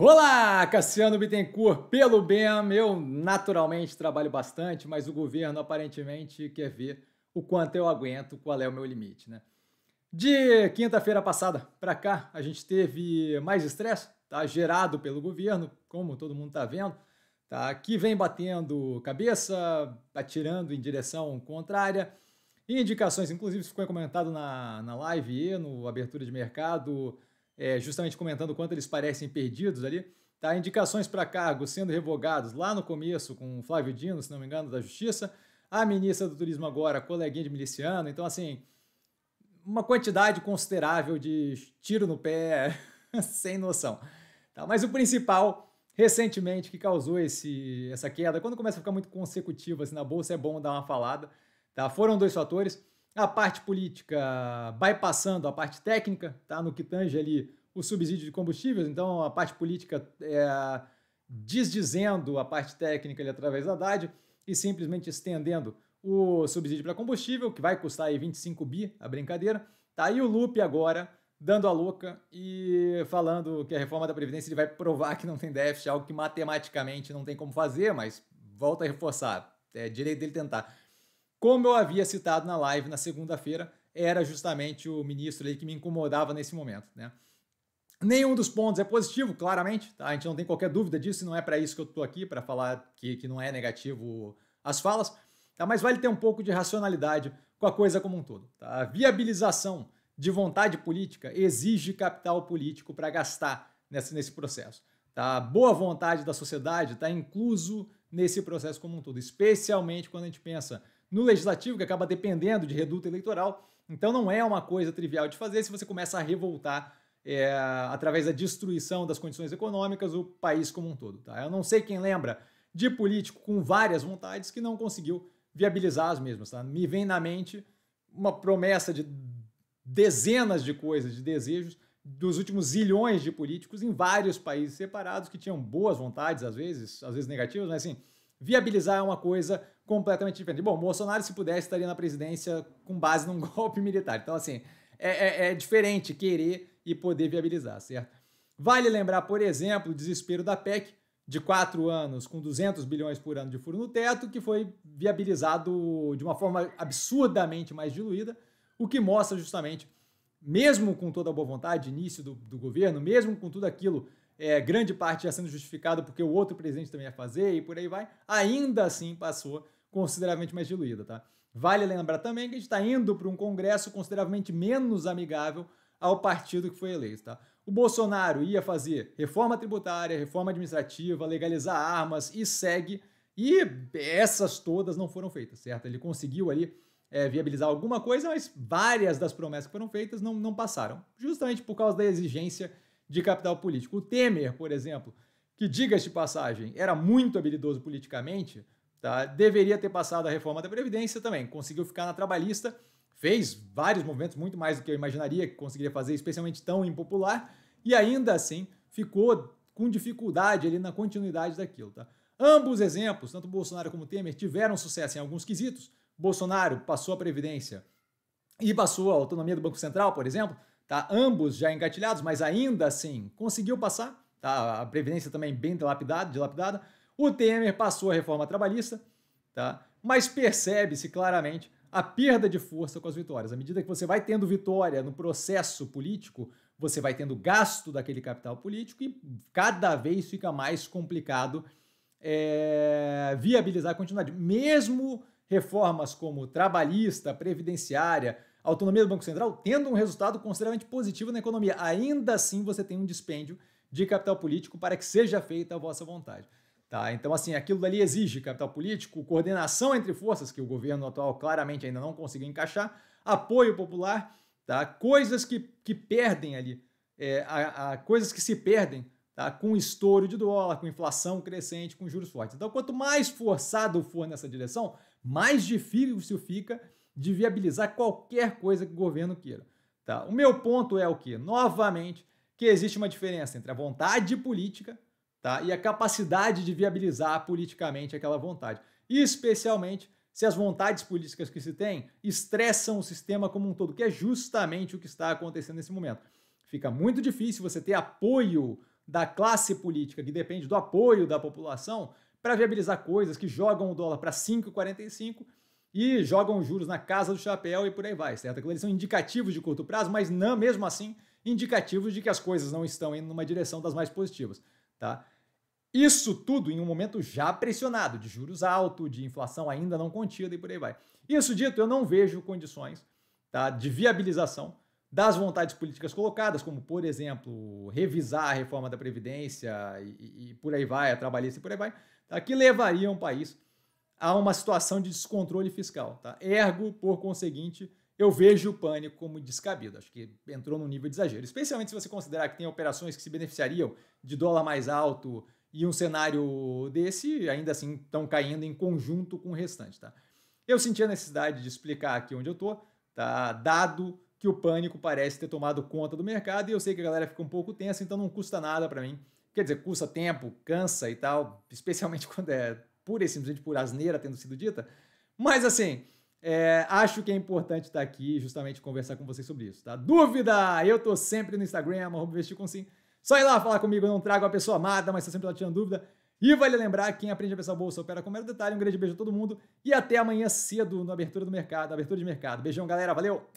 Olá, Cassiano Bittencourt, pelo BEM. Eu naturalmente trabalho bastante, mas o governo aparentemente quer ver o quanto eu aguento, qual é o meu limite, né? De quinta-feira passada para cá, a gente teve mais estresse, tá? Gerado pelo governo, como todo mundo tá vendo, tá? Que vem batendo cabeça, atirando em direção contrária. indicações, inclusive, isso foi comentado na, na live e no Abertura de Mercado é, justamente comentando o quanto eles parecem perdidos ali. Tá? Indicações para cargos sendo revogados lá no começo com o Flávio Dino, se não me engano, da Justiça. A ministra do Turismo agora, coleguinha de miliciano. Então, assim, uma quantidade considerável de tiro no pé sem noção. Tá? Mas o principal, recentemente, que causou esse, essa queda, quando começa a ficar muito consecutivo assim, na bolsa, é bom dar uma falada. Tá? Foram dois fatores a parte política bypassando a parte técnica, tá? no que tange ali o subsídio de combustíveis, então a parte política é, desdizendo a parte técnica ali através da Haddad e simplesmente estendendo o subsídio para combustível, que vai custar aí 25 bi, a brincadeira. Tá aí o Lupe agora dando a louca e falando que a reforma da Previdência ele vai provar que não tem déficit, algo que matematicamente não tem como fazer, mas volta a reforçar, é direito dele tentar. Como eu havia citado na live na segunda-feira, era justamente o ministro ali que me incomodava nesse momento, né? Nenhum dos pontos é positivo, claramente, tá? A gente não tem qualquer dúvida disso, não é para isso que eu estou aqui, para falar que, que não é negativo as falas, tá? Mas vale ter um pouco de racionalidade com a coisa como um todo, tá? A viabilização de vontade política exige capital político para gastar nesse, nesse processo, tá? A boa vontade da sociedade está incluso nesse processo como um todo, especialmente quando a gente pensa no legislativo, que acaba dependendo de reduto eleitoral. Então não é uma coisa trivial de fazer. Se você começa a revoltar é, através da destruição das condições econômicas o país como um todo. Tá? Eu não sei quem lembra de político com várias vontades que não conseguiu viabilizar as mesmas. Tá? Me vem na mente uma promessa de dezenas de coisas, de desejos dos últimos zilhões de políticos em vários países separados que tinham boas vontades, às vezes, às vezes negativas, mas assim, viabilizar é uma coisa, completamente diferente. Bom, Bolsonaro, se pudesse, estaria na presidência com base num golpe militar. Então, assim, é, é, é diferente querer e poder viabilizar, certo? Vale lembrar, por exemplo, o desespero da PEC de quatro anos com 200 bilhões por ano de furo no teto, que foi viabilizado de uma forma absurdamente mais diluída, o que mostra justamente, mesmo com toda a boa vontade, início do, do governo, mesmo com tudo aquilo, é, grande parte já sendo justificado porque o outro presidente também ia fazer e por aí vai, ainda assim passou consideravelmente mais diluída, tá? Vale lembrar também que a gente está indo para um Congresso consideravelmente menos amigável ao partido que foi eleito, tá? O Bolsonaro ia fazer reforma tributária, reforma administrativa, legalizar armas e segue, e essas todas não foram feitas, certo? Ele conseguiu ali é, viabilizar alguma coisa, mas várias das promessas que foram feitas não, não passaram, justamente por causa da exigência de capital político. O Temer, por exemplo, que, diga-se de passagem, era muito habilidoso politicamente, Tá? Deveria ter passado a reforma da Previdência também, conseguiu ficar na trabalhista, fez vários movimentos, muito mais do que eu imaginaria que conseguiria fazer, especialmente tão impopular, e ainda assim ficou com dificuldade ali na continuidade daquilo. Tá? Ambos exemplos, tanto Bolsonaro como Temer, tiveram sucesso em alguns quesitos. Bolsonaro passou a Previdência e passou a autonomia do Banco Central, por exemplo, tá? ambos já engatilhados, mas ainda assim conseguiu passar, tá? a Previdência também bem dilapidada, dilapidada o Temer passou a reforma trabalhista, tá? mas percebe-se claramente a perda de força com as vitórias. À medida que você vai tendo vitória no processo político, você vai tendo gasto daquele capital político e cada vez fica mais complicado é, viabilizar a continuidade. Mesmo reformas como trabalhista, previdenciária, autonomia do Banco Central, tendo um resultado consideravelmente positivo na economia, ainda assim você tem um dispêndio de capital político para que seja feita a vossa vontade. Tá? Então, assim, aquilo dali exige capital político, coordenação entre forças, que o governo atual claramente ainda não conseguiu encaixar, apoio popular, tá? coisas que, que perdem ali, é, a, a, coisas que se perdem tá? com estouro de dólar, com inflação crescente, com juros fortes. Então, quanto mais forçado for nessa direção, mais difícil fica de viabilizar qualquer coisa que o governo queira. Tá? O meu ponto é o que, novamente, que existe uma diferença entre a vontade política tá? e a capacidade de viabilizar politicamente aquela vontade. E especialmente se as vontades políticas que se tem estressam o sistema como um todo, que é justamente o que está acontecendo nesse momento. Fica muito difícil você ter apoio da classe política, que depende do apoio da população, para viabilizar coisas que jogam o dólar para 5,45 e jogam juros na casa do chapéu e por aí vai, certo? aqueles são indicativos de curto prazo, mas não, mesmo assim indicativos de que as coisas não estão indo numa direção das mais positivas, tá? Isso tudo em um momento já pressionado, de juros altos, de inflação ainda não contida e por aí vai. Isso dito, eu não vejo condições tá, de viabilização das vontades políticas colocadas, como, por exemplo, revisar a reforma da Previdência e, e, por aí vai, a trabalhista e por aí vai, tá, que levaria o país a uma situação de descontrole fiscal. Tá? Ergo, por conseguinte, eu vejo o pânico como descabido. Acho que entrou num nível de exagero, especialmente se você considerar que tem operações que se beneficiariam de dólar mais alto, e um cenário desse, ainda assim, estão caindo em conjunto com o restante, tá? Eu senti a necessidade de explicar aqui onde eu tô, tá? Dado que o pânico parece ter tomado conta do mercado e eu sei que a galera fica um pouco tensa, então não custa nada para mim. Quer dizer, custa tempo, cansa e tal, especialmente quando é pura e simplesmente por asneira tendo sido dita. Mas assim, é, acho que é importante estar tá aqui justamente conversar com vocês sobre isso, tá? Dúvida? Eu tô sempre no Instagram, arroba só ir lá falar comigo, eu não trago a pessoa amada, mas você tá sempre lá tinha dúvida. E vale lembrar, quem aprende a pensar bolsa opera com mero detalhe. Um grande beijo a todo mundo e até amanhã cedo na abertura do mercado, abertura de mercado. Beijão, galera. Valeu!